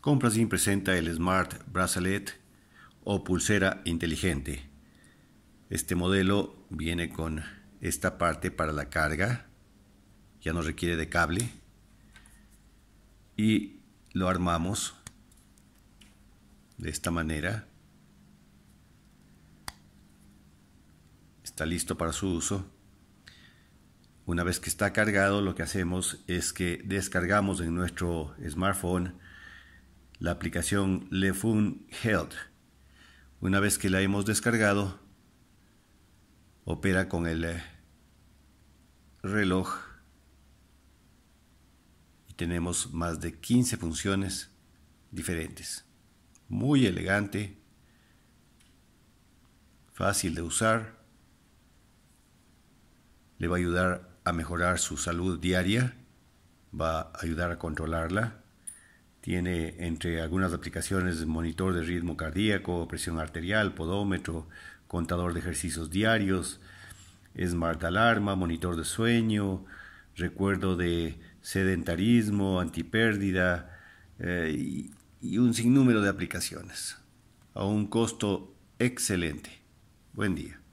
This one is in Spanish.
Comprasim presenta el Smart Bracelet o pulsera inteligente. Este modelo viene con esta parte para la carga, ya no requiere de cable y lo armamos de esta manera. Está listo para su uso. Una vez que está cargado, lo que hacemos es que descargamos en nuestro smartphone la aplicación Lefun Health. Una vez que la hemos descargado, opera con el eh, reloj y tenemos más de 15 funciones diferentes. Muy elegante, fácil de usar, le va a ayudar a mejorar su salud diaria, va a ayudar a controlarla tiene entre algunas aplicaciones monitor de ritmo cardíaco, presión arterial, podómetro, contador de ejercicios diarios, smart alarma, monitor de sueño, recuerdo de sedentarismo, antipérdida eh, y un sinnúmero de aplicaciones a un costo excelente. Buen día.